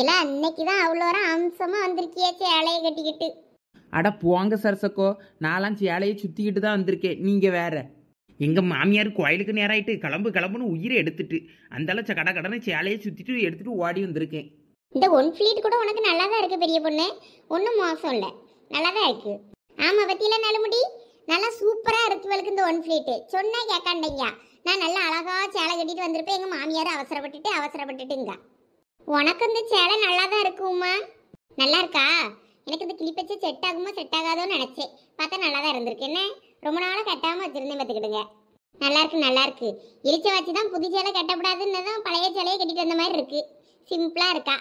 ஏன்னா அன்னைக்கு தான் அவ்வளோ அம்சமாக வந்திருக்கியாச்சு சேலையை கட்டிக்கிட்டு அட போங்க சரசக்கோ நாலாம் சேலையை சுற்றிக்கிட்டு தான் வந்திருக்கேன் நீங்கள் வேற எங்கள் மாமியார் கோயிலுக்கு நேராயிட்டு கிளம்பு கிளம்புன்னு உயிரை எடுத்துட்டு அந்த அளவு கடை கடனை சேலையை சுற்றிட்டு எடுத்துட்டு ஓடி வந்திருக்கேன் இந்த ஒன் ஃபிளீட் கூட உனக்கு நல்லா தான் இருக்குது பெரிய பொண்ணு ஒன்றும் மோசம் இல்லை நல்லா தான் இருக்குது ஆமாம் பற்றியில் நலுமுடி நல்லா சூப்பராக இருக்கு இவளுக்கு இந்த ஒன் ஃபிளீட்டு சொன்னால் கேட்காண்டீங்க நான் நல்லா அழகாக சேலை கட்டிட்டு வந்திருப்பேன் எங்கள் மாமியார் அவசரப்பட்டுட்டு அவசரப்பட்டுட்டுங்க உனக்கு இந்த சேலை நல்லா தான் இருக்குமா நல்லா இருக்கா எனக்கு இந்த கிளிப்பச்சை செட் ஆகுமா செட் ஆகாதோன்னு நினச்சேன் பார்த்தா நல்லா தான் இருந்திருக்கு என்ன ரொம்ப நாளாக கட்டாமல் வச்சுருந்தேன் பார்த்துக்கிடுங்க நல்லா இருக்கு நல்லா இருக்கு எரிச்ச வச்சு தான் புது சேலை கட்டப்படாதுன்னு தான் பழைய சேலையை கட்டிட்டு வந்த மாதிரி இருக்கு சிம்பிளாக இருக்கா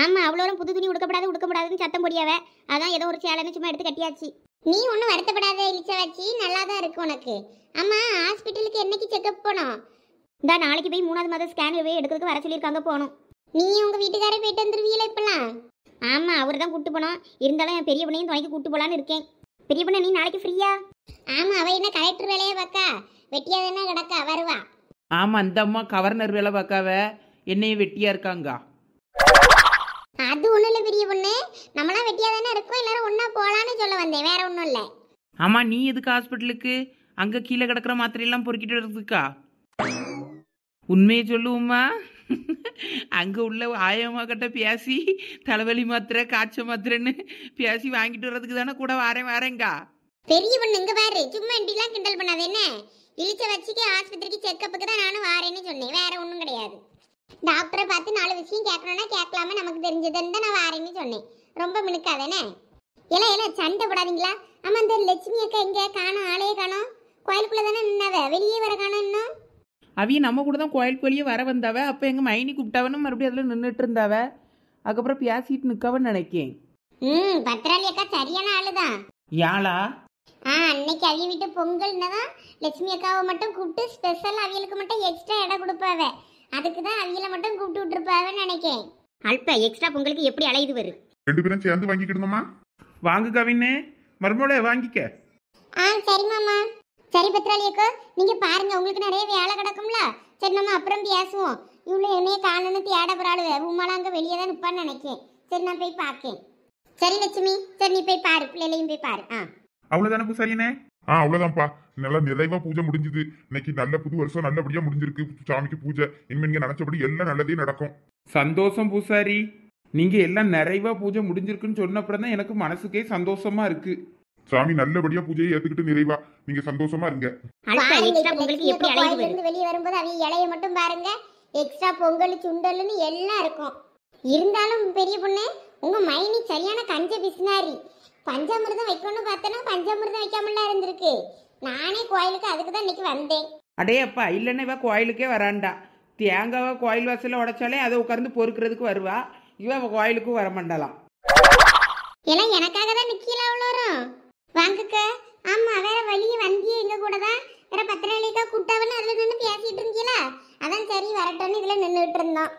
ஆமாம் அவ்வளோ புது துணி உடுக்கப்படாது உடுக்கப்படாதுன்னு சத்தம் முடியாத அதான் ஏதோ ஒரு சேலைன்னு சும்மா எடுத்து கட்டியாச்சு நீ ஒன்றும் வருத்தப்படாத எரிச்ச வச்சு நல்லா தான் இருக்கு உனக்கு ஆமாம் ஹாஸ்பிட்டலுக்கு என்னைக்கு செக்அப் போனோம் இந்த நாளைக்கு போய் மூணாவது மாதம் ஸ்கேன் எடுக்கிறதுக்கு வர சொல்லியிருக்காங்க போகணும் நீ உங்கள் வீட்டுக்காரே போயிட்டு வந்துருவீங்களா இப்பெல்லாம் ஆமாம் அவர் தான் கூட்டு போனோம் இருந்தாலும் என் பெரிய பொண்ணையும் துணைக்கு கூட்டு போலான்னு இருக்கேன் பெரிய பொண்ணை நீ நாளைக்கு ஃப்ரீயா ஆமாம் அவள் என்ன கலெக்டர் வேலையை பார்க்கா வெட்டியாக தானே கிடக்கா வருவா ஆமாம் அந்த அம்மா கவர்னர் வேலை பாக்காவ என்னையும் வெட்டியாக இருக்காங்க அது ஒன்றும் இல்லை பெரிய பொண்ணு நம்மளாம் வெட்டியாக தானே இருக்கோம் எல்லாரும் ஒன்றா போகலான்னு சொல்ல வந்தேன் வேற ஒன்றும் இல்லை ஆமாம் நீ எதுக்கு ஹாஸ்பிட்டலுக்கு அங்கே கீழே கிடக்கிற மாத்திரையெல்லாம் பொறுக்கிட்டு இருக்கா உண்மையை சொல்லுவோம்மா அங்கே உள்ள ஆயமாக்கிட்ட பேசி தலைவலி மாத்திர காய்ச்ச மாத்திரன்னு பேசி வாங்கிட்டு வர்றதுக்கு தானே கூட வாரேன் வாரேங்கா பெரிய பொண்ணு இங்கே பாரு சும்மா இப்படிலாம் கிண்டல் பண்ணாத என்ன இழிச்ச வச்சுக்கி ஆஸ்பத்திரிக்கு செக்அப்புக்கு தான் நானும் வாரேன்னு சொன்னேன் வேற ஒன்றும் கிடையாது டாக்டரை பார்த்து நாலு விஷயம் கேட்கணும்னா கேட்கலாமே நமக்கு தெரிஞ்சதுன்னு தான் நான் வாரேன்னு சொன்னேன் ரொம்ப மினுக்காதானே இல்ல இல்ல சண்டை போடாதீங்களா ஆமா இந்த லட்சுமி அக்கா எங்க காணும் ஆளையே காணும் கோயிலுக்குள்ள தானே நின்னாவ வெளியே வர காணும் இன்னும் அவையும் நம்ம கூட தான் கோயிலுக்கு வெளியே வர வந்தாவ அப்போ எங்கள் மைனி கூப்பிட்டாவன்னு மறுபடியும் அதில் நின்றுட்டு இருந்தாவ அதுக்கப்புறம் பேசிட்டு நிற்கவன்னு நினைக்கேன் ம் பத்ராளி அக்கா சரியான ஆள் ஆளுதான் யாழா ஆ அன்னைக்கு அவிய வீட்டு பொங்கல்னா தான் லட்சுமி அக்காவை மட்டும் கூப்பிட்டு ஸ்பெஷல் அவியலுக்கு மட்டும் எக்ஸ்ட்ரா இடம் கொடுப்பாவ அதுக்கு தான் அவியலை மட்டும் கூப்பிட்டு விட்டுருப்பாவன்னு நினைக்கேன் அல்ப எக்ஸ்ட்ரா பொங்கலுக்கு எப்படி அலையுது வரு ரெண்டு பேரும் சேர்ந்து வாங்கிக்கிடணுமா வாங்கு கவின்னு மறுமொழி வாங்கிக்க ஆ சரி மாமா சரி பத்ராளியக்கோ நீங்க பாருங்க உங்களுக்கு நிறைய வேலை கிடக்கும்ல சரி நம்ம அப்புறம் பேசுவோம் இவ்வளோ என்னைய காணணும் தேட போறாளுவ உமாலாம் அங்கே வெளியே தான் நிற்பான்னு நினைக்கேன் சரி நான் போய் பார்க்கேன் சரி லட்சுமி சரி நீ போய் பாரு பிள்ளைகளையும் போய் பாரு ஆ அவ்வளோதானே பூசாரினே ஆ அவ்வளோதான்ப்பா நல்லா நிறைவா பூஜை முடிஞ்சுது இன்னைக்கு நல்ல புது வருஷம் நல்லபடியா முடிஞ்சிருக்கு சாமிக்கு பூஜை இனிமே நீங்க நினைச்சபடி எல்லாம் நல்லதே நடக்கும் சந்தோஷம் பூசாரி நீங்க எல்லாம் நிறைவா பூஜை முடிஞ்சிருக்குன்னு சொன்னப்புறம் தான் எனக்கு மனசுக்கே சந்தோஷமா இருக்கு சாமி நல்லபடியா பூஜையை ஏத்துக்கிட்டு நிறைவா நீங்க சந்தோஷமா இருங்க வெளியே வரும்போது அவங்க இலைய மட்டும் பாருங்க எக்ஸ்ட்ரா பொங்கல் சுண்டல்னு எல்லாம் இருக்கும் இருந்தாலும் பெரிய பொண்ணு உங்க மைனி சரியான கஞ்ச பிசினாரி பஞ்சாமிர்தம் வைக்கணும்னு பார்த்தனா பஞ்சாமிர்தம் வைக்காமல இருந்திருக்கு நானே கோயிலுக்கு அதுக்கு தான் இன்னைக்கு வந்தேன் அடே இல்லைன்னா இவ கோயிலுக்கே வராண்டா தேங்காவை கோயில் வாசலில் உடைச்சாலே அதை உட்கார்ந்து பொறுக்கிறதுக்கு வருவா இவ கோயிலுக்கும் வர மாட்டாளாம் எல்லாம் எனக்காக தான் நிக்கல அவ்வளோ வாங்கக்க ஆமா வேற வழியே வந்தியே எங்க கூட தான் வேற பத்திரலிக்கா கூட்டாவன்னு அதுல நின்று பேசிட்டு இருந்தீங்களா அதான் சரி வரட்டோன்னு இதுல நின்றுட்டு இருந்தோம்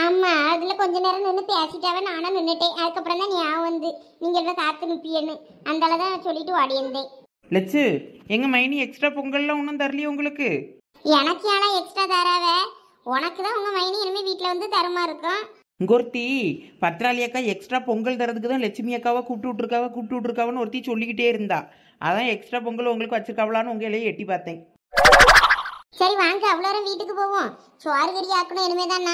ஆமா அதுல கொஞ்ச நேரம் நின்று பேசிட்டாவே நானும் நின்றுட்டேன் அதுக்கப்புறம் தான் ஞாபகம் வந்து நீங்க எல்லாம் காத்து நிப்பியன்னு அந்தால தான் சொல்லிட்டு ஓடி இருந்தேன் லட்சு எங்க மைனி எக்ஸ்ட்ரா பொங்கல்லாம் ஒன்றும் தரலையே உங்களுக்கு எனக்கு ஏன்னா எக்ஸ்ட்ரா தராவே உனக்கு தான் உங்க மைனி இனிமே வீட்டில் வந்து தருமா இருக்கும் இங்கொருத்தி பத்ராலி அக்கா எக்ஸ்ட்ரா பொங்கல் தரதுக்கு தான் லட்சுமி அக்காவை கூப்பிட்டு விட்ருக்காவ கூப்பிட்டு விட்ருக்காவன்னு ஒருத்தி சொல்லிக்கிட்டே இருந்தா அதான் எக்ஸ்ட்ரா பொங்கல் உங்களுக்கு வச்சிருக்காவலான்னு உங்க இலையை எட்டி பார்த்தேன் சரி வாங்க அவ்வளோ நேரம் வீட்டுக்கு போவோம் சோறு கறி ஆக்கணும் இனிமே தான்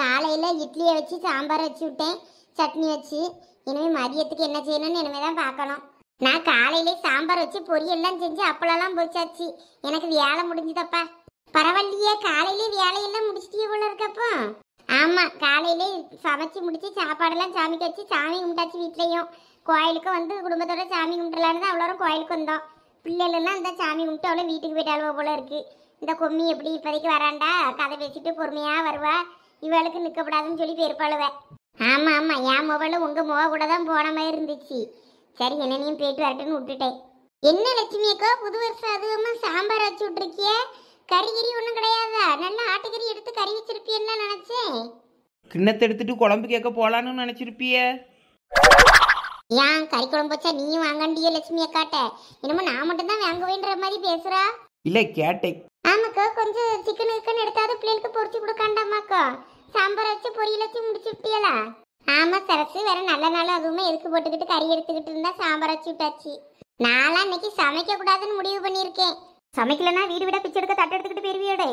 காலையில் இட்லியை வச்சு சாம்பார் வச்சு விட்டேன் சட்னி வச்சு இனிமேல் மதியத்துக்கு என்ன செய்யணும்னு இனிமே தான் பார்க்கணும் நான் காலையிலே சாம்பார் வச்சு பொரியெல்லாம் செஞ்சு அப்பளெல்லாம் போச்சாச்சு எனக்கு வேலை முடிஞ்சுதப்பா பரவாயில்லையே காலையிலே வேலையெல்லாம் முடிச்சிட்டே போல இருக்கப்போ ஆமாம் காலையிலே சமைச்சு முடிச்சு சாப்பாடெல்லாம் சாமி வச்சு சாமி கும்பிட்டாச்சு வீட்லேயும் கோயிலுக்கு வந்து குடும்பத்தோட சாமி கும்பிடலான்னு தான் அவ்வளோ கோயிலுக்கு வந்தோம் பிள்ளைகளெல்லாம் இந்த சாமி கும்பிட்டு அவ்வளோ வீட்டுக்கு அளவு போல இருக்கு இந்த கொம்மி எப்படி இப்போதைக்கு வராண்டா கதை பேசிட்டு பொறுமையாக வருவா இவளுக்கு நிற்கக்கூடாதுன்னு சொல்லி பெருப்பாளுவேன் ஆமாம் ஆமாம் என் மொபைலும் உங்கள் முக கூட தான் போன மாதிரி இருந்துச்சு சரி என்னென்னையும் போயிட்டு வரட்டுன்னு விட்டுட்டேன் என்ன லட்சுமி அக்கா புது வருஷம் அதுவும் சாம்பார் வச்சு விட்டுருக்கியே கறி கிரி ஒன்றும் கிடையாதா நல்லா ஆட்டுக்கறி எடுத்து கறி வச்சிருப்பியன்னு நினைச்சேன் கிண்ணத்தை எடுத்துட்டு குழம்பு கேட்க போகலான்னு நினைச்சிருப்பிய ஏன் கறி குழம்பு வச்சா நீ வாங்கண்டிய லட்சுமி அக்காட்ட என்னமோ நான் மட்டும் தான் வாங்குவேன்ற மாதிரி பேசுறா இல்ல கேட்டேன் ஆமாக்கா கொஞ்சம் சிக்கன் சிக்கன் எடுத்தாது பிள்ளைகளுக்கு பொரிச்சு கொடுக்காண்டாமாக்கா சாம்பார் வச்சு பொரியல் வச்சு முடிச்சு ஆமா சரசு வேற நல்ல நாள் அதுவுமே எதுக்கு போட்டுக்கிட்டு கறி எடுத்துக்கிட்டு இருந்தா சாம்பார் வச்சு விட்டாச்சு நான்லாம் இன்னைக்கு சமைக்க கூடாதுன்னு முடிவு பண்ணியிருக்கேன் சமைக்கலனா வீடு விட பிச்சை எடுக்க தட்டை எடுத்துக்கிட்டு போயிருவியோடே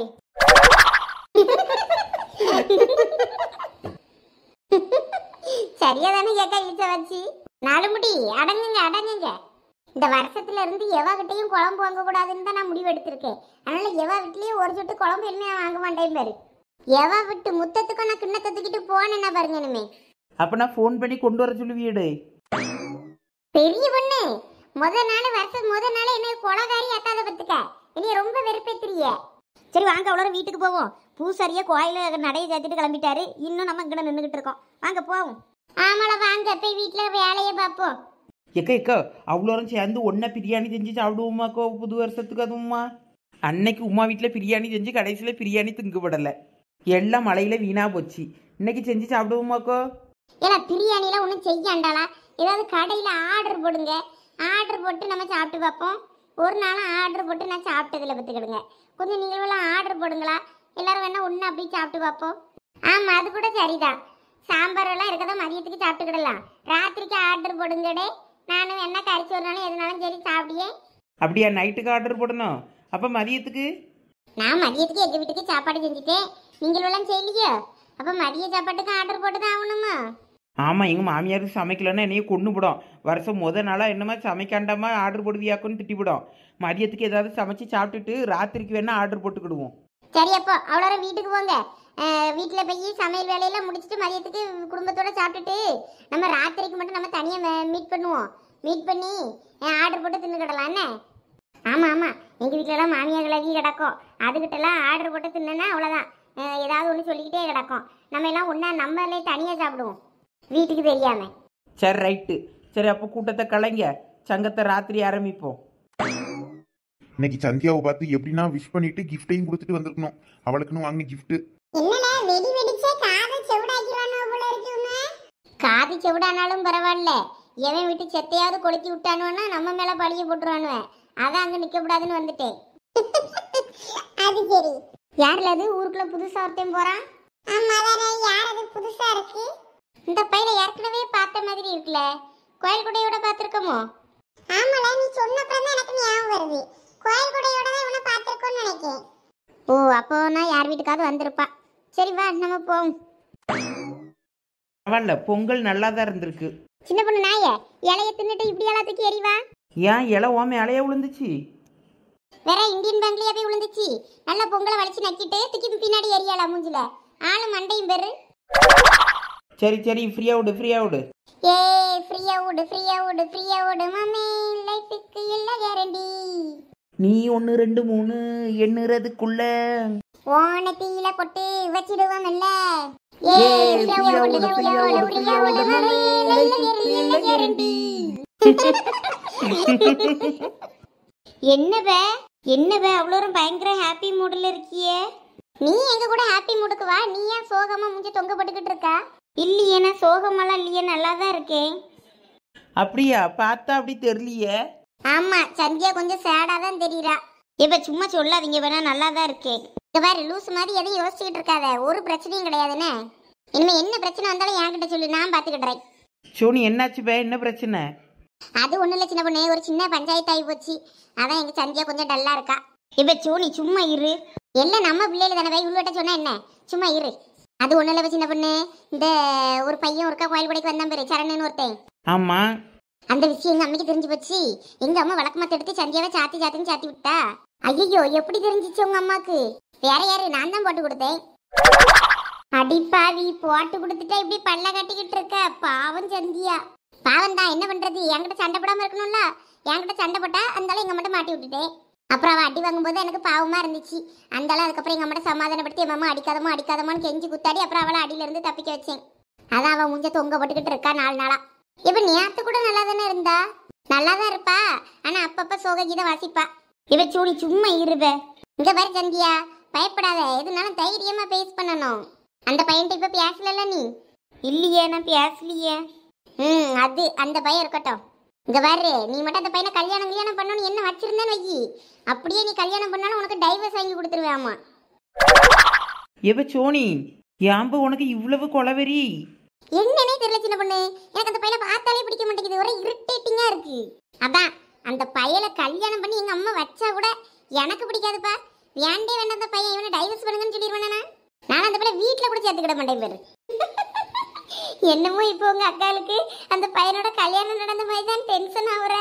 சரியா தானே கேட்க இழுச்ச வச்சு நாலு முடி அடங்குங்க அடங்குங்க இந்த வருஷத்துல இருந்து எவாகிட்டையும் குழம்பு வாங்க கூடாதுன்னு தான் நான் முடிவு எடுத்திருக்கேன் அதனால எவா வீட்லயும் ஒரு சொட்டு குழம்பு என்ன வாங்க மாட்டேன் பாரு எவா விட்டு முத்தத்துக்கும் நான் கிண்ணத்தை தூக்கிட்டு போனேன்னா பாருங்க இனிமே அப்ப நான் ஃபோன் பண்ணி கொண்டு வர சொல்லுவியடே பெரிய பொண்ணு முத நாள் வருஷம் முத நாள் என்ன கொலகாரி அத்தாத பத்துக்க இனி ரொம்ப வெறுப்பேத்திரிய சரி வாங்க அவ்வளோ வீட்டுக்கு போவோம் பூசாரியே கோயில நடைய சேர்த்துட்டு கிளம்பிட்டாரு இன்னும் நம்ம இங்கே நின்றுக்கிட்டு இருக்கோம் வாங்க போவோம் ஆமால வாங்க போய் வீட்டில் வேலையை பார்ப்போம் எக்கா எக்கா அவ்வளோரும் சேர்ந்து ஒன்றா பிரியாணி செஞ்சு சாப்பிடுவோமாக்கோ புது வருஷத்துக்கு அதுவும்மா அன்னைக்கு உமா வீட்டில் பிரியாணி செஞ்சு கடைசியில் பிரியாணி திங்குபடலை எல்லாம் மழையில் வீணாக போச்சு இன்னைக்கு செஞ்சு சாப்பிடுவோமாக்கோ ஏன்னா பிரியாணிலாம் ஒன்றும் செய்யாண்டாளா ஏதாவது கடையில் ஆர்டர் போடுங்க ஆர்டர் போட்டு நம்ம சாப்பிட்டு பார்ப்போம் ஒரு நாளும் ஆர்டர் போட்டு நான் சாப்பிட்டதில் பார்த்துக்கிடுங்க கொஞ்சம் நிகழ்வுலாம் ஆர்டர் போடுங்களா எல்லாரும் வேணால் ஒன்று அப்படி சாப்பிட்டு பார்ப்போம் ஆமாம் அது கூட சரிதான் சாம்பார் எல்லாம் இருக்கதா மதியத்துக்கு சாப்பிட்டுக்கிடலாம் ராத்திரிக்கு ஆர்டர் போடுங்கடே நானும் என்ன கறிச்சு வரணும் எதுனாலும் சரி சாப்பிடியே அப்படியா நைட்டுக்கு ஆர்டர் போடணும் அப்போ மதியத்துக்கு நான் மதியத்துக்கு எங்கள் வீட்டுக்கு சாப்பாடு செஞ்சுட்டேன் நீங்களும் செய்யலையோ அப்போ மதிய சாப்பாட்டுக்கு ஆர்டர் போட்டு தான் ஆகணுமா ஆமாம் எங்கள் மாமியார் சமைக்கலன்னா என்னையே கொண்டுபிடும் வருஷம் முத நாளாக என்னமோ சமைக்காண்டாமல் ஆர்டர் போடுவியாக்குன்னு திட்டிவிடும் மதியத்துக்கு ஏதாவது சமைச்சு சாப்பிட்டுட்டு ராத்திரிக்கு வேணால் ஆர்டர் போட்டுக்கிடுவோம் சரி அப்போ அவ்வளோ வீட்டுக்கு போங்க வீட்டில் போய் சமையல் வேலையெல்லாம் முடிச்சுட்டு மதியத்துக்கு குடும்பத்தோட சாப்பிட்டுட்டு நம்ம ராத்திரிக்கு மட்டும் நம்ம தனியாக மீட் பண்ணுவோம் மீட் பண்ணி ஆர்டர் போட்டு தின்னுக்கிடலாம் என்ன ஆமாம் ஆமாம் எங்கள் வீட்டிலலாம் மாமியார் கிளவி கிடக்கும் அதுக்கிட்டலாம் ஆர்டர் போட்டு தின்னுன்னா அவ்வளோதான் ஏதாவது ஒன்று சொல்லிக்கிட்டே கிடக்கும் நம்ம எல்லாம் ஒன்றா நம்மளே தனியாக சாப்பிடுவோம் வீட்டுக்கு தெரியாம சரி ரைட்டு சரி அப்போ கூட்டத்தை கலைங்க சங்கத்தை ராத்திரி ஆரம்பிப்போம் இன்னைக்கு சந்தியாவை பார்த்து எப்படின்னா விஷ் பண்ணிட்டு கிஃப்டையும் கொடுத்துட்டு வந்திருக்கணும் அவளுக்குன்னு வாங்க கிஃப்ட் என்னடா வெடி வெடிச்சே காது செவிடாக்கிறானோ போல இருக்குமே செவிடானாலும் பரவாயில்ல எவன் விட்டு செத்தையாவது கொளுத்தி விட்டானுவனா நம்ம மேல பழிய போட்டுருவானுவேன் அதான் அங்க நிக்க கூடாதுன்னு வந்துட்டேன் அது சரி யாருல அது ஊருக்குள்ள புதுசா ஒருத்தன் போறான் ஆமா யார் அது புதுசா இருக்கு இந்த பையனை ஏற்கனவே பார்த்த மாதிரி இருக்குல்ல கோயில் குடையோட பார்த்துருக்கோமோ ஆமால நீ சொன்னப்புறம் தான் எனக்கு ஞாபகம் வருது கோயில் குடையோட தான் இவனை பார்த்துருக்கோன்னு நினைக்கிறேன் ஓ அப்போ நான் யார் வீட்டுக்காவது வந்திருப்பா சரி வா நம்ம போவோம் பரவாயில்ல பொங்கல் நல்லா தான் இருந்திருக்கு சின்ன பொண்ணு நாய இலைய தின்னுட்டு இப்படி எல்லாம் தூக்கி எறிவா ஏன் இலை ஓமை இலைய விழுந்துச்சு வேற இந்தியன் பேங்க்லயே போய் விழுந்துச்சு நல்ல பொங்கலை வலிச்சு நக்கிட்டு தூக்கி பின்னாடி எரியலாம் மூஞ்சில ஆளும் மண்டையும் பேரு சரி சரி ஃப்ரீயா விடு ஃப்ரீயா விடு ஏ ஃப்ரீயா விடு ஃப்ரீயா விடு ஃப்ரீயா விடு மம்மி லைஃப்க்கு இல்ல கேரண்டி நீ ஒன்று ரெண்டு மூணு எண்ணுறதுக்குள்ள தீயில கொட்டி வச்சிடுவோம் இல்ல ஏ ஃப்ரீயா விடு ஃப்ரீயா விடு ஃப்ரீயா விடு மம்மி லைஃப்க்கு இல்ல கேரண்டி என்னவே அவ்வளோ அவ்வளோரும் பயங்கர ஹாப்பி மூடில் இருக்கியே நீ எங்க கூட ஹாப்பி மூடுக்கு வா நீ ஏன் சோகமா மூஞ்சி தொங்க போட்டுக்கிட்டு இருக்கா இல்லையே சோகமெல்லாம் இல்லையே நல்லா தான் இருக்கேன் அப்படியா பார்த்தா அப்படி தெரியலையே ஆமா சந்தியா கொஞ்சம் சேடா தான் தெரியறா இப்ப சும்மா சொல்லாதீங்க வேணா நல்லா தான் இருக்கேன் இங்க மாதிரி லூஸ் மாதிரி எதையும் யோசிச்சுக்கிட்டு இருக்காத ஒரு பிரச்சனையும் கிடையாதுன்னு இனிமே என்ன பிரச்சனை வந்தாலும் என்கிட்ட சொல்லி நான் பாத்துக்கிடுறேன் சோனி என்னாச்சு பே என்ன பிரச்சனை அது ஒண்ணும் இல்ல சின்ன பொண்ணே ஒரு சின்ன பஞ்சாயத்து ஆகி போச்சு அதான் எங்க சந்தியா கொஞ்சம் டல்லா இருக்கா இப்ப சோனி சும்மா இரு என்ன நம்ம பிள்ளைல தானே இவ்வளோட்ட சொன்னா என்ன சும்மா இரு அது ஒன்றும் இல்ல சின்ன பொண்ணு இந்த ஒரு பையன் ஒருக்கா கோயில் கொடைக்கு வந்தான் பேரு சரணுன்னு ஒருத்தன் ஆமா அந்த விஷயம் எங்க அம்மைக்கு தெரிஞ்சு போச்சு எங்க அம்மா வழக்கமா எடுத்து சந்தியாவை சாத்தி சாத்தின்னு சாத்தி விட்டா ஐயோ எப்படி தெரிஞ்சிச்சு உங்க அம்மாக்கு வேற யாரு நான் தான் போட்டு கொடுத்தேன் அடிப்பாவி போட்டு கொடுத்துட்டா இப்படி பல்ல கட்டிக்கிட்டு இருக்க பாவம் சந்தியா பாவம் தான் என்ன பண்றது என்கிட்ட சண்டை போடாம இருக்கணும்ல என்கிட்ட சண்டை போட்டா அந்தாலும் எங்க மட்டும் மாட்டி விட்டுட்டேன் அப்புறம் அவள் அடி வாங்கும்போது எனக்கு பாவமாக இருந்துச்சு அந்தளவு அதுக்கப்புறம் எங்கள் அம்மாட்ட சமாதானப்படுத்தி என் மாமா அடிக்காதமோ அடிக்காதமான்னு கெஞ்சி குத்தாடி அப்புறம் அவளை அடியிலேருந்து தப்பிக்க வச்சேன் அதான் அவள் முஞ்ச தொங்க போட்டுக்கிட்டு இருக்கா நாலு நாளாக இப்போ நேற்று கூட நல்லா தானே இருந்தா நல்லா தான் இருப்பா ஆனால் அப்பப்போ சோககீதம் வாசிப்பா இவ சூடி சும்மா இருவே இந்த பாரு சந்தியா பயப்படாத எதுனாலும் தைரியமாக பேஸ் பண்ணணும் அந்த பையன் இப்போ பேசலல்ல நீ இல்லையே நான் பேசலையே ம் அது அந்த பையன் இருக்கட்டும் இங்க வர்றே நீ மட்டும் அந்த பையனை கல்யாணம் கல்யாணம் பண்ணணும் என்ன வச்சிருந்தேன் வைக்கி அப்படியே நீ கல்யாணம் பண்ணாலும் உனக்கு டைவர்ஸ் வாங்கி கொடுத்துருவேன் எவ சோனி யாம்பு உனக்கு இவ்வளவு கொலவெறி என்னன்னே தெரியல சின்ன பொண்ணு எனக்கு அந்த பையனை பார்த்தாலே பிடிக்க மாட்டேங்குது ஒரே இரிட்டேட்டிங்கா இருக்கு அதான் அந்த பையனை கல்யாணம் பண்ணி எங்க அம்மா வச்சா கூட எனக்கு பிடிக்காதுப்பா வேண்டே வேண்டாம் பையன் இவனை டைவர்ஸ் பண்ணுங்கன்னு சொல்லிடுவேனா நான் அந்த பையனை வீட்டில் கூட சேர்த்துக்கிட மாட்டேன் பேர் என்னமோ இப்போ உங்க அக்காளுக்கு அந்த பையனோட கல்யாணம் நடந்த மாதிரி தான் டென்ஷன் ஆகுற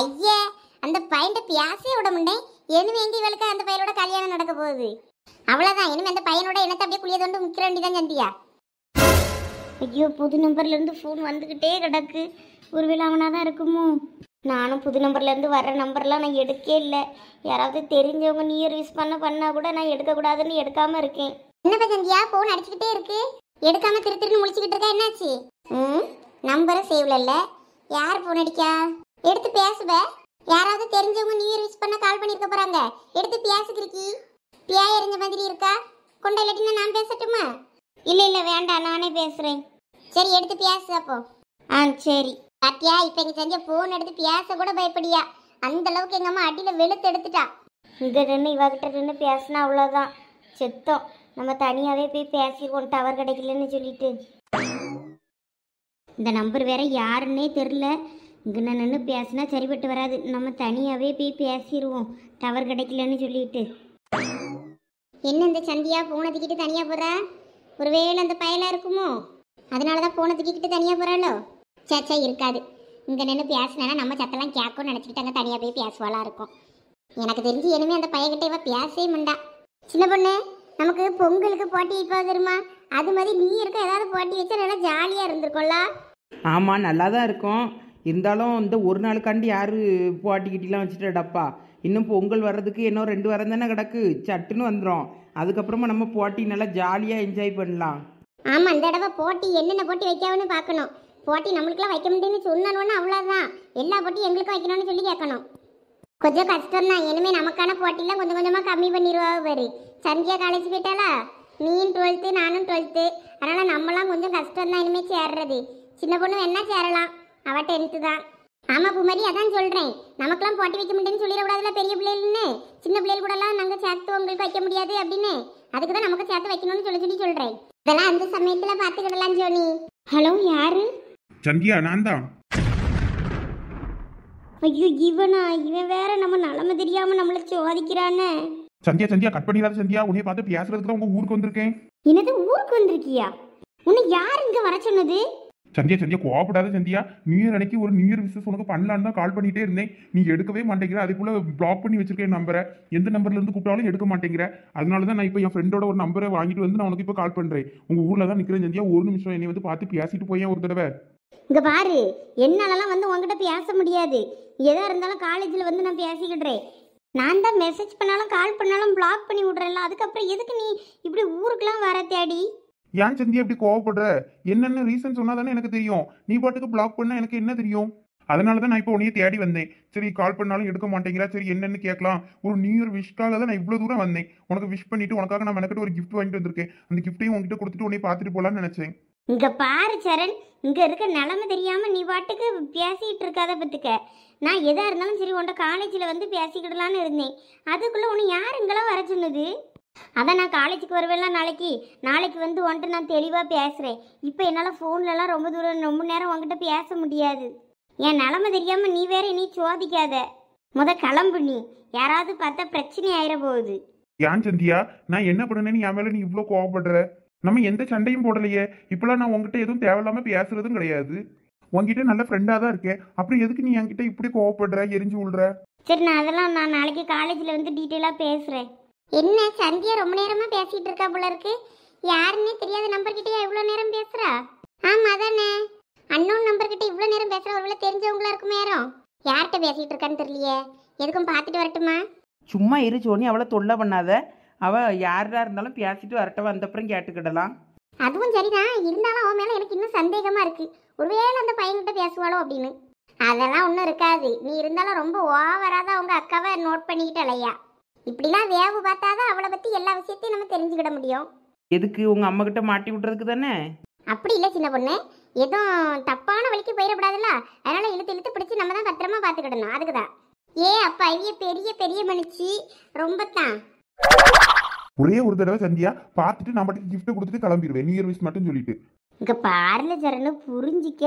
ஐயா அந்த பையன்ட்ட பியாசே விட முன்னேன் என்ன வேண்டி இவளுக்கு அந்த பையனோட கல்யாணம் நடக்க போகுது அவ்வளோதான் இனிமே அந்த பையனோட இனத்தை அப்படியே வந்து முக்கிய வேண்டி தான் சந்தியா ஐயோ புது நம்பர்லேருந்து ஃபோன் வந்துக்கிட்டே கிடக்கு ஒருவேளை தான் இருக்குமோ நானும் புது நம்பர்லேருந்து வர நம்பர்லாம் நான் எடுக்கே இல்லை யாராவது தெரிஞ்சவங்க நியர் யூஸ் பண்ண பண்ணால் கூட நான் எடுக்கக்கூடாதுன்னு எடுக்காமல் இருக்கேன் என்ன சந்தியா ஃபோன் அடிச்சுக்கிட்டே இருக்கு எடுக்காம திரு திருன்னு முடிச்சுக்கிட்டு இருக்கா என்னாச்சு ம் நம்பரும் சேவ்ல இல்ல யார் போன் அடிக்கா எடுத்து பேசுப யாராவது தெரிஞ்சவங்க நியூ இயர் விஷ் பண்ண கால் பண்ணிருக்க போறாங்க எடுத்து பேசுகிறீக்கி பியா எரிஞ்ச மாதிரி இருக்கா கொண்ட இல்லாட்டினா நான் பேசட்டுமா இல்ல இல்ல வேண்டாம் நானே பேசுறேன் சரி எடுத்து பேசு அப்போ ஆ சரி பாட்டியா இப்ப எங்க செஞ்ச போன் எடுத்து பேச கூட பயப்படியா அந்த அளவுக்கு எங்க அம்மா அடியில வெளுத்து எடுத்துட்டா இங்க நின்று இவகிட்ட நின்று பேசினா அவ்வளோதான் செத்தோம் நம்ம தனியாகவே போய் பேசிடுவோம் டவர் கிடைக்கலன்னு சொல்லிட்டு இந்த நம்பர் வேற யாருன்னே தெரில இங்கே நான் நின்று பேசினா சரிப்பட்டு வராது நம்ம தனியாகவே போய் பேசிடுவோம் டவர் கிடைக்கலன்னு சொல்லிட்டு என்ன இந்த சந்தியா ஃபோனை தூக்கிட்டு தனியாக போகிறா ஒருவேளை அந்த பயலாக இருக்குமோ அதனால தான் ஃபோனை தூக்கிக்கிட்டு தனியாக போகிறாளோ சேச்சா இருக்காது இங்கே நின்று பேசினேன்னா நம்ம சத்தெல்லாம் கேட்கும்னு நினச்சிக்கிட்டு அங்கே தனியாக போய் பேசுவாளாக இருக்கும் எனக்கு தெரிஞ்சு இனிமேல் அந்த பையன்கிட்ட பேசவே மாட்டா சின்ன பொண்ணு நமக்கு பொங்கலுக்கு போட்டி வைப்பா தெரியுமா அது மாதிரி நீ இருக்க ஏதாவது போட்டி வச்சா நல்லா ஜாலியாக இருந்திருக்கோம்ல ஆமாம் நல்லா தான் இருக்கும் இருந்தாலும் இந்த ஒரு நாளுக்காண்டி யார் போட்டிக்கிட்டிலாம் வச்சுட்டு டப்பா இன்னும் பொங்கல் வர்றதுக்கு இன்னும் ரெண்டு வாரம் தானே கிடக்கு சட்டுன்னு வந்துடும் அதுக்கப்புறமா நம்ம போட்டி நல்லா ஜாலியாக என்ஜாய் பண்ணலாம் ஆமாம் இந்த தடவை போட்டி என்னென்ன போட்டி வைக்காமனு பார்க்கணும் போட்டி நம்மளுக்குலாம் வைக்க முடியுன்னு சொன்னோன்னு அவ்வளோதான் எல்லா போட்டியும் எங்களுக்கும் வைக்கணும்னு சொல்லி கேட்கணும் கொஞ்சம் கஷ்டம் தான் இனிமேல் நமக்கான போட்டிலாம் கொஞ்சம் கொஞ்சமாக கம்மி பண்ணிடுவா பாரு சந்தியா காலேஜ் போயிட்டாளா நீயும் டுவெல்த்து நானும் டுவெல்த்து அதனால் நம்மளாம் கொஞ்சம் கஷ்டம் தான் இனிமேல் சேர்றது சின்ன பொண்ணு வேணா சேரலாம் அவள் டென்த்து தான் ஆமாம் குமரி அதான் சொல்கிறேன் நமக்கெல்லாம் போட்டி வைக்க முடியும்னு சொல்லிடக்கூடாதுல பெரிய பிள்ளைகள்னு சின்ன பிள்ளைகள் கூடலாம் நாங்கள் சேர்த்து உங்களுக்கு வைக்க முடியாது அப்படின்னு அதுக்கு தான் நமக்கு சேர்த்து வைக்கணும்னு சொல்லி சொல்லி சொல்கிறேன் இதெல்லாம் அந்த சமயத்தில் பார்த்துக்கிடலாம் ஜோனி ஹலோ யாரு சந்தியா நான் தான் ஐயோ இவனா இவன் வேற நம்ம நலமை தெரியாம நம்மள சோதிக்கிறானே சந்தியா சந்தியா கட் பண்ணிடாத சந்தியா உன்னைய பார்த்து பேசுறதுக்கு தான் உங்க ஊருக்கு வந்திருக்கேன் என்னது ஊருக்கு வந்திருக்கியா உன்னை யார் இங்க வர சொன்னது சந்தியா சந்தியா கோவப்படாத சந்தியா நியூ இயர் அன்னைக்கு ஒரு நியூ இயர் விசஸ் உனக்கு பண்ணலான்னு தான் கால் பண்ணிட்டே இருந்தேன் நீ எடுக்கவே மாட்டேங்கிற அதுக்குள்ள பிளாக் பண்ணி வச்சிருக்கேன் நம்பரை எந்த நம்பர்ல இருந்து கூப்பிட்டாலும் எடுக்க மாட்டேங்கிற அதனால தான் நான் இப்போ என் ஃப்ரெண்டோட ஒரு நம்பரை வாங்கிட்டு வந்து நான் உனக்கு இப்போ கால் பண்ணுறேன் உங்க ஊர்ல தான் நிற்கிறேன் சந்தியா ஒரு நிமிஷம் என்னை வந்து பார்த்து பேசிட்டு போய் ஒரு தடவை இங்க பாரு என்னாலலாம் வந்து உங்ககிட்ட பேச முடியாது எதா இருந்தாலும் காலேஜில் வந்து நான் பேசிக்கிடுறேன் நான் தான் மெசேஜ் பண்ணாலும் கால் பண்ணாலும் பிளாக் பண்ணி விடுறேன்ல அதுக்கப்புறம் எதுக்கு நீ இப்படி ஊருக்குலாம் வர தேடி ஏன் சந்தி அப்படி கோவப்படுற என்னென்ன ரீசன் சொன்னா தானே எனக்கு தெரியும் நீ பாட்டுக்கு பிளாக் பண்ண எனக்கு என்ன தெரியும் அதனால தான் நான் இப்போ உன்னைய தேடி வந்தேன் சரி கால் பண்ணாலும் எடுக்க மாட்டேங்கிறா சரி என்னன்னு கேட்கலாம் ஒரு நியூ இயர் விஷக்காக தான் நான் இவ்வளோ தூரம் வந்தேன் உனக்கு விஷ் பண்ணிட்டு உனக்காக நான் எனக்கு ஒரு கிஃப்ட் வாங்கிட்டு வந்திருக்கேன் அந்த கிஃப்ட்டையும் உங்ககிட்ட கொடுத்துட்டு உன்னை பார்த்துட்டு போகலான்னு நினச்சேன் இங்க பாரு சரண் இங்க இருக்க நிலமை தெரியாம நீ பாட்டுக்கு பேசிக்கிட்டு இருக்காத பத்துக்க நான் எதா இருந்தாலும் சரி உன்ட காலேஜில் வந்து பேசிக்கிடலான்னு இருந்தேன் அதுக்குள்ள உன்னை யார் இங்கெல்லாம் வர சொன்னது அதான் நான் காலேஜுக்கு வருவேன்ல நாளைக்கு நாளைக்கு வந்து உன்ட்டு நான் தெளிவாக பேசுகிறேன் இப்போ என்னால் ஃபோன்லலாம் ரொம்ப தூரம் ரொம்ப நேரம் உங்ககிட்ட பேச முடியாது என் நிலமை தெரியாமல் நீ வேற நீ சோதிக்காத முத கிளம்பு நீ யாராவது பார்த்தா பிரச்சனை ஆயிட போகுது ஏன் சந்தியா நான் என்ன பண்ணேன்னு என் மேலே நீ இவ்வளோ கோவப்படுற நம்ம எந்த சண்டையும் போடலையே இப்பெல்லாம் நான் உங்ககிட்ட எதுவும் தேவையில்லாம பேசுறதும் கிடையாது உங்ககிட்ட நல்ல ஃப்ரெண்டாக தான் இருக்கேன் அப்புறம் எதுக்கு நீ என்கிட்ட இப்படி கோவப்படுற எரிஞ்சு விழுற சரி நான் அதெல்லாம் நான் நாளைக்கு காலேஜில் வந்து டீட்டெயிலாக பேசுகிறேன் என்ன சந்தியா ரொம்ப நேரமா பேசிகிட்டு இருக்கா போல இருக்கு யாருன்னே தெரியாத நம்பர் நம்பர்கிட்டயே இவ்வளோ நேரம் பேசுறா ஆமாம் அதானே அன்னோன் கிட்ட இவ்வளோ நேரம் பேசுகிற ஒருவேளை தெரிஞ்சவங்களா இருக்கும் நேரம் யார்கிட்ட பேசிகிட்டு இருக்கான்னு தெரியலையே எதுக்கும் பார்த்துட்டு வரட்டுமா சும்மா இரு ஜோனி தொல்லை பண்ணாத யார் யாரா இருந்தாலும் பேசிட்டு வரட்ட வந்தப்புறம் கேட்டுக்கிடலாம் அதுவும் சரிதான் இருந்தாலும் அவன் மேலே எனக்கு இன்னும் சந்தேகமாக இருக்குது ஒருவேளை அந்த பையன்கிட்ட பேசுவாளோ அப்படின்னு அதெல்லாம் ஒன்றும் இருக்காது நீ இருந்தாலும் ரொம்ப ஓவராக தான் உங்கள் அக்காவை நோட் பண்ணிக்கிட்டலையா இப்படிலாம் வேவு பார்த்தா தான் அவளை பற்றி எல்லா விஷயத்தையும் நம்ம தெரிஞ்சுக்கிட முடியும் எதுக்கு உங்கள் அம்மா கிட்ட மாட்டி விட்றதுக்கு தானே அப்படி இல்லை சின்ன பொண்ணு எதுவும் தப்பான வழிக்கு போயிடக்கூடாதுல்ல அதனால இழுத்து இழுத்து பிடிச்சி நம்ம தான் பத்திரமா பார்த்துக்கிடணும் அதுக்கு தான் ஏ அப்பா ஐய பெரிய பெரிய மனுச்சி ரொம்ப தான் ஒரே ஒரு தடவை சந்தியா பார்த்துட்டு நான் மட்டும் கிஃப்ட் கொடுத்துட்டு கிளம்பிடுவேன் நியூ இயர் விஷ் மட்டும் சொல்லிட்டு இங்க பார்ல சரணு புரிஞ்சிக்க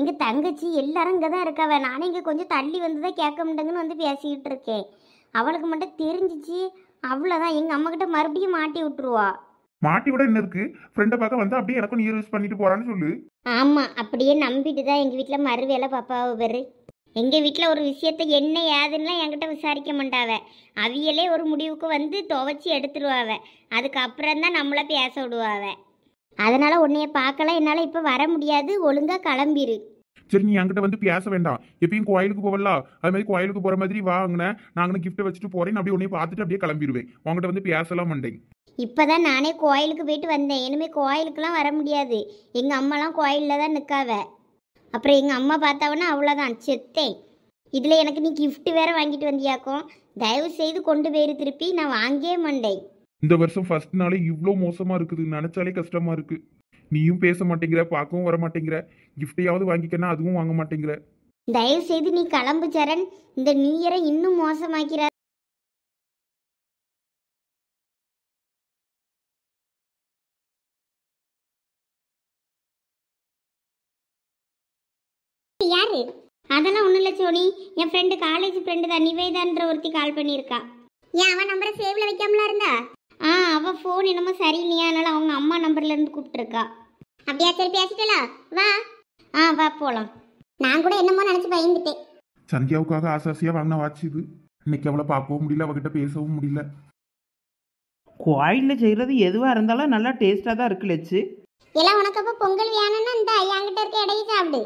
இங்க தங்கச்சி எல்லாரும் இங்க தான் இருக்காவ நானே இங்க கொஞ்சம் தள்ளி வந்துதான் கேட்க முடியுங்கன்னு வந்து பேசிக்கிட்டு இருக்கேன் அவளுக்கு மட்டும் தெரிஞ்சிச்சு அவ்வளோதான் எங்க அம்மா கிட்ட மறுபடியும் மாட்டி விட்டுருவா மாட்டி விட என்ன இருக்கு ஃப்ரெண்டை பார்க்க வந்து அப்படியே எனக்கும் நியூ இயர் விஷ் பண்ணிட்டு போறான்னு சொல்லு ஆமா அப்படியே நம்பிட்டு தான் எங்க வீட்டுல மறு வேலை பாப்பாவை பெரு எங்கள் வீட்டில் ஒரு விஷயத்தை என்ன ஏதுன்னா என்கிட்ட விசாரிக்க மாட்டாவ அவியலே ஒரு முடிவுக்கு வந்து துவைச்சி எடுத்துருவாவ அதுக்கப்புறம் தான் நம்மளை பேச விடுவாவ அதனால் உன்னைய பார்க்கலாம் என்னால் இப்போ வர முடியாது ஒழுங்காக கிளம்பிரு சரி நீ என்கிட்ட வந்து பேச வேண்டாம் எப்பயும் கோயிலுக்கு போகலாம் அது மாதிரி கோயிலுக்கு போகிற மாதிரி வாங்கினேன் நாங்களும் கிஃப்ட்டை வச்சுட்டு போகிறேன் அப்படியே உன்னைய பார்த்துட்டு அப்படியே கிளம்பிடுவேன் உங்ககிட்ட வந்து பேசலாம் இப்போ தான் நானே கோயிலுக்கு போயிட்டு வந்தேன் இனிமேல் கோயிலுக்குலாம் வர முடியாது எங்கள் அம்மாலாம் கோயிலில் தான் நிற்காவே அப்புறம் எங்கள் அம்மா பார்த்தாவுன்னா அவ்வளோதான் செத்தேன் இதில் எனக்கு நீ கிஃப்ட் வேற வாங்கிட்டு வந்தியாக்கும் தயவு செய்து கொண்டு போயிரு திருப்பி நான் வாங்கவே மாட்டேன் இந்த வருஷம் ஃபர்ஸ்ட் நாளே இவ்வளோ மோசமாக இருக்குது நினைச்சாலே கஷ்டமா இருக்கு நீயும் பேச மாட்டேங்கிற பார்க்கவும் வர மாட்டேங்கிற கிஃப்டையாவது வாங்கிக்கனா அதுவும் வாங்க மாட்டேங்கிற தயவு செய்து நீ கிளம்பு சரண் இந்த நியூ இயரை இன்னும் மோசமாக்கிற அதெல்லாம் ஒன்றும் இல்லை சோனி என் ஃப்ரெண்டு காலேஜ் ஃப்ரெண்டு தான் நிவேதான்ற ஒருத்தி கால் பண்ணியிருக்கா ஏன் அவன் நம்பரை சேவில் வைக்காமல இருந்தா ஆ அவன் ஃபோன் என்னமோ சரியில்லையா அதனால் அவங்க அம்மா நம்பர்லேருந்து கூப்பிட்டுருக்கா அப்படியா சரி பேசிட்டலா வா ஆ வா போகலாம் நான் கூட என்னமோ நினச்சி பயந்துட்டேன் சந்தியாவுக்காக ஆசாசியாக வாங்கின வாட்ச் இது இன்னைக்கு அவளை பார்க்கவும் முடியல அவகிட்ட பேசவும் முடியல கோயிலில் செய்கிறது எதுவாக இருந்தாலும் நல்லா டேஸ்ட்டாக தான் இருக்கு லட்சு எல்லாம் உனக்கு அப்போ பொங்கல் வேணும்னா இந்த ஐயாங்கிட்ட இருக்க இடையே சாப்பிடு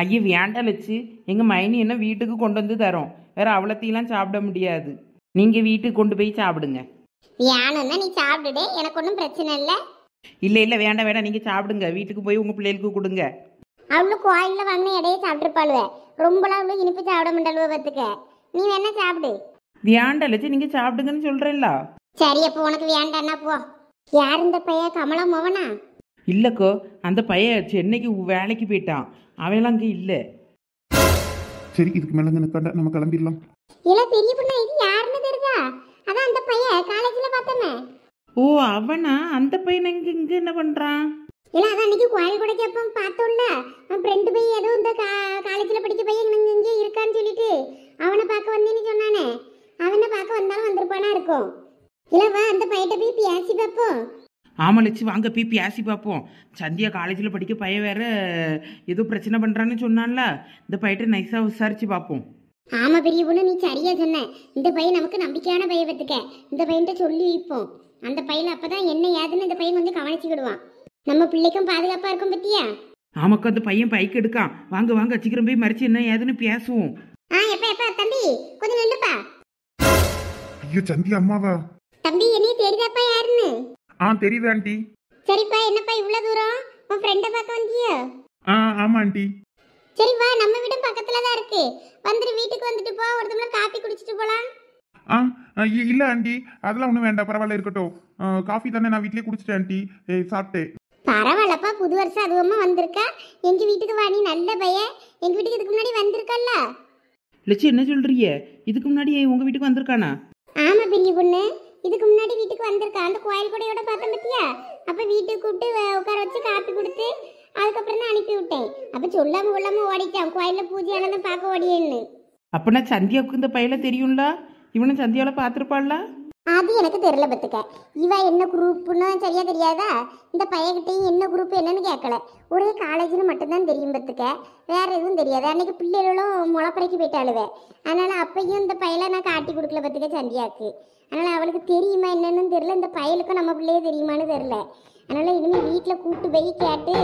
ஐயோ வேண்டாம் லட்சு எங்கள் மைனி என்ன வீட்டுக்கு கொண்டு வந்து தரோம் வேற அவ்வளோத்தையெல்லாம் சாப்பிட முடியாது நீங்க வீட்டுக்கு கொண்டு போய் சாப்பிடுங்க ஏன்னா நீ சாப்பிடுடே எனக்கு ஒன்றும் பிரச்சனை இல்லை இல்லை இல்லை வேண்டாம் வேண்டாம் நீங்கள் சாப்பிடுங்க வீட்டுக்கு போய் உங்கள் பிள்ளைகளுக்கு கொடுங்க அவளும் கோயிலில் வாங்கின இடையே சாப்பிட்ருப்பாளுவ ரொம்பலாம் அவளும் இனிப்பு சாப்பிட மாட்டாளுவ பார்த்துக்க நீ வேணா சாப்பிடு வேண்டாம் லட்சு நீங்கள் சாப்பிடுங்கன்னு சொல்கிறேன்ல சரி அப்போ உனக்கு வேண்டாம்னா போ யார் இந்த பையன் கமலா மோவனா இல்லைக்கோ அந்த பையன் சென்னைக்கு வேலைக்கு போயிட்டான் அவெல்லாம் அங்கே இல்லை சரி இதுக்கு மேலே எனக்கு நம்ம கிளம்பிடலாம் இல்ல பெரிய பொண்ணு இது யாருன்னு தெரியுதா அதான் அந்த பையன் காலேஜில் பார்த்தமே ஓ அவனா அந்த பையன் இங்க இங்க என்ன பண்றான் இல்ல அதான் அன்னைக்கு கோயில் கூட கேப்போம் பார்த்தோம்ல அவன் ஃப்ரெண்டு பையன் ஏதோ இந்த காலேஜில் படிக்க பையன் இங்க இங்கே இருக்கான்னு சொல்லிட்டு அவனை பார்க்க வந்தேன்னு சொன்னானே அவனை பார்க்க வந்தாலும் வந்திருப்பானா இருக்கும் இல்ல வா அந்த பையட்ட போய் பேசி பார்ப்போம் ஆமாம் வாங்க போய் பேசி பார்ப்போம் சந்தியா காலேஜில் படிக்க பையன் வேற ஏதோ பிரச்சனை பண்ணுறான்னு சொன்னான்ல இந்த பையட்ட நைஸாக விசாரிச்சு பார்ப்போம் ஆமா பெரிய பொண்ணு நீ சரியா சொன்ன இந்த பையன் நமக்கு நம்பிக்கையான பையன் பத்துக்க இந்த பையன்கிட்ட சொல்லி வைப்போம் அந்த பையன் அப்பதான் என்ன ஏதுன்னு இந்த பையன் வந்து கவனிச்சுக்கிடுவான் நம்ம பிள்ளைக்கும் பாதுகாப்பா இருக்கும் பத்தியா ஆமாக்கா அந்த பையன் பைக் எடுக்கான் வாங்க வாங்க சீக்கிரம் போய் மறிச்சு என்ன ஏதுன்னு பேசுவோம் ஆ எப்ப எப்ப தம்பி கொஞ்சம் நின்றுப்பா ஐயோ சந்தி அம்மாவா தம்பி என்னையே தெரியுதாப்பா யாருன்னு ஆ தெரியுது ஆண்டி சரிப்பா என்னப்பா இவ்வளவு தூரம் உன் ஃப்ரெண்ட பார்க்க வந்தியா ஆ ஆமா ஆண்டி சரி வா நம்ம வீடு பக்கத்துல தான் இருக்கு வந்துரு வீட்டுக்கு வந்துட்டு போ ஒரு தம்ளர் காபி குடிச்சிட்டு போலாம் ஆ இ- இல்ல ஆண்டி அதெல்லாம் ஒன்றும் வேண்டாம் பரவாயில்ல இருக்கட்டும் காஃபி தானே நான் வீட்லயே குடிச்சிட்டேன் ஆண்டி ஏய், சாப்பிட்டேன் பரவாயில்லப்பா புது வருஷம் அதுவமா வந்திருக்கா எங்க வீட்டுக்கு வா நீ நல்ல பையன் எங்க வீட்டுக்கு இதுக்கு முன்னாடி வந்திருக்கல்ல லட்சி என்ன சொல்றிய இதுக்கு முன்னாடி உங்க வீட்டுக்கு வந்திருக்கானா ஆமா பெரிய பொண்ணு இதுக்கு முன்னாடி வீட்டுக்கு வந்திருக்கா அந்த கோயில் கூடையோட பார்த்தேன் பத்தியா அப்ப வீட்டுக்கு கூப்பிட்டு உட்கார வச்சு காப்பி கொடுத்து அதுக்கப்புறம் தான் அனுப்பி விட்டேன் அப்போ சொல்லாம கொள்ளாம ஓடிட்டான் கோயிலில் பூஜை ஆனதும் பார்க்க ஓடியேன்னு அப்பனா சந்தியாவுக்கு இந்த பையில தெரியும்ல இவனும் சந்தியாவில் பார்த்துருப்பாள்ல அது எனக்கு தெரியல பத்துக்க இவ என்ன குரூப்புன்னு சரியா தெரியாதா இந்த பையகிட்டையும் என்ன குரூப் என்னன்னு கேட்கல ஒரே காலேஜ்னு மட்டும்தான் தெரியும் பத்துக்க வேற எதுவும் தெரியாது அன்னைக்கு பிள்ளைகளும் முளப்பறைக்கு போயிட்டாளுவே அதனால அப்பையும் இந்த பையலை நான் காட்டி கொடுக்கல பத்துக்க சந்தியாக்கு அதனால அவளுக்கு தெரியுமா என்னன்னு தெரியல இந்த பையலுக்கும் நம்ம பிள்ளையே தெரியுமான்னு தெரியல அதனால இனிமேல் வீட்டில் கூப்பிட்டு போய் கேட்டு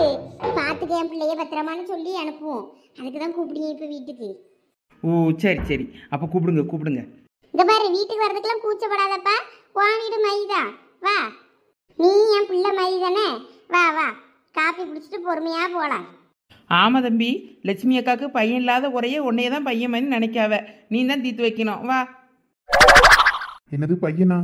பார்த்துக்க என் பிள்ளைய பத்திரமான்னு சொல்லி அனுப்புவோம் அதுக்கு தான் கூப்பிடுங்க இப்போ வீட்டுக்கு ஓ சரி சரி அப்போ கூப்பிடுங்க கூப்பிடுங்க இந்த பாரு வீட்டுக்கு வரதுக்கெல்லாம் கூச்சப்படாதப்பா உன் வீடு வா நீ என் பிள்ளை மை தானே வா வா காப்பி குடிச்சிட்டு பொறுமையாக போகலாம் ஆமாம் தம்பி லட்சுமி அக்காவுக்கு பையன் இல்லாத ஒரே உன்னையே தான் பையன் மாதிரி நினைக்காவ நீ தான் தீர்த்து வைக்கணும் வா என்னது பையனா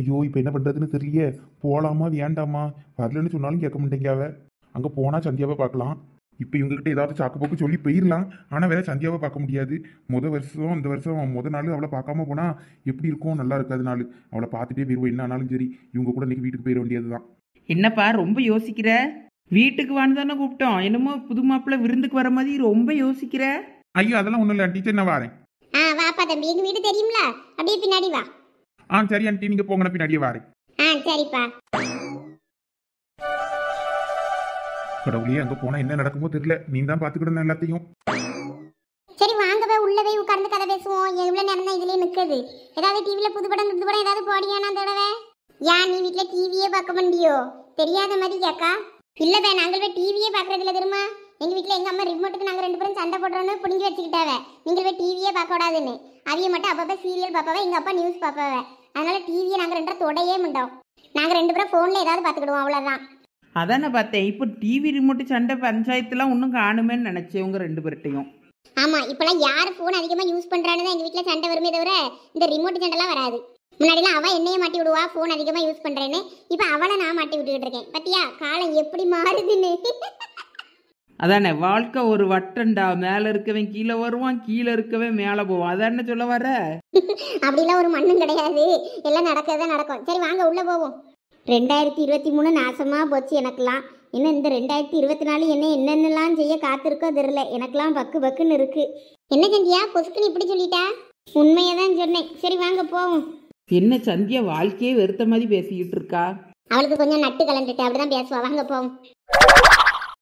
ஐயோ இப்போ என்ன பண்ணுறதுன்னு தெரியல போகலாமா வேண்டாமா வரலன்னு சொன்னாலும் கேட்க மாட்டேங்காவ அங்கே போனால் சந்தியாவை பார்க்கலாம் இப்போ இவங்ககிட்ட ஏதாவது சாக்கு போக்கு சொல்லி போயிடலாம் ஆனால் வேற சந்தியாவை பார்க்க முடியாது முத வருஷம் இந்த வருஷம் மொதல் நாள் அவளை பார்க்காம போனால் எப்படி இருக்கும் நல்லா இருக்காது நாள் அவளை பார்த்துட்டே போயிடுவோம் என்ன ஆனாலும் சரி இவங்க கூட இன்னைக்கு வீட்டுக்கு போயிட வேண்டியது என்னப்பா ரொம்ப யோசிக்கிற வீட்டுக்கு வந்து தானே கூப்பிட்டோம் என்னமோ புது மாப்பிள்ள விருந்துக்கு வர மாதிரி ரொம்ப யோசிக்கிற ஐயோ அதெல்லாம் ஒன்றும் இல்லை டீச்சர் நான் வரேன் ஆ வாப்பா தம்பி எங்க வீடு தெரியும்ல அப்படியே பின்னாடி வா ஆ சரி ஆண்டி நீங்க போங்க பின்னாடியே வரேன் ஆ சரிப்பா கடவுளே அங்க போனா என்ன நடக்குமோ தெரியல நீ தான் பாத்துக்கிடணும் எல்லாத்தையும் சரி வாங்க போய் உள்ள போய் உட்கார்ந்து கதை பேசுவோம் எவ்வளவு நேரம் தான் இதுலயே நிக்கிறது ஏதாவது டிவில புது படம் புது படம் ஏதாவது போடியானா தடவை யா நீ வீட்ல டிவியே பார்க்க முடியோ தெரியாத மாதிரி கேக்கா இல்ல வே நாங்கள் போய் டிவியே பாக்குறது இல்ல தெரியுமா எங்க வீட்ல எங்க அம்மா ரிமோட்டுக்கு நாங்க ரெண்டு பேரும் சண்டை போடுறோம்னு புடிங்கி வச்சுக்கிட்டாவ நீங்கள் போய் டிவியே பார்க்க கூடாதுன்னு அவிய மட்டும் அப்பப்ப சீரியல் பாப்பாவ எங்க அப்பா நியூஸ் பாப்பாவ அதனால டிவியை நாங்க ரெண்டரை தொடையே மாட்டோம் நாங்க ரெண்டு பேரும் போன்ல ஏதாவது பாத்துக்கிடுவோம் அவ்வளவுதான் அதானே பார்த்தேன் இப்போ டிவி ரிமோட்டு சண்டை பஞ்சாயத்துலாம் ஒன்றும் காணுமேன்னு நினைச்சேன் உங்கள் ரெண்டு பேர்கிட்டையும் ஆமா இப்பெல்லாம் யார் ஃபோன் அதிகமா யூஸ் பண்றான்னு எங்க வீட்ல சண்டை வருமே தவிர இந்த ரிமோட் சண்டைலாம் வராது எல்லாம் அவ என்னைய மாட்டி விடுவா போன் அதிகமா யூஸ் பண்றேன்னு இப்போ அவளை நான் மாட்டி விட்டுக்கிட்டு இருக்கேன் பத்தியா காலம் எப்படி மாறுதுன்னு அதானே வாழ்க்கை ஒரு வட்டண்டா மேல இருக்கவன் கீழே வருவான் கீழே இருக்கவன் மேல போவான் அதானே சொல்ல வர அப்படிலாம் ஒரு மண்ணும் கிடையாது எல்லாம் நடக்கிறதா நடக்கும் சரி வாங்க உள்ள போவோம் ரெண்டாயிரத்தி இருபத்தி மூணு நாசமாக போச்சு எனக்கெல்லாம் இன்னும் இந்த ரெண்டாயிரத்தி இருபத்தி நாலு என்ன என்னென்னலாம் செய்ய காத்திருக்கோ தெரில எனக்கெல்லாம் பக்கு பக்குன்னு இருக்கு என்ன சந்தியா பொசுக்குன்னு இப்படி சொல்லிட்டா உண்மையை தான் சொன்னேன் சரி வாங்க போவோம் என்ன சந்தியா வாழ்க்கையே வெறுத்த மாதிரி பேசிக்கிட்டு இருக்கா அவளுக்கு கொஞ்சம் நட்டு கலந்துட்டு அப்படிதான் பேசுவா வாங்க போவோம்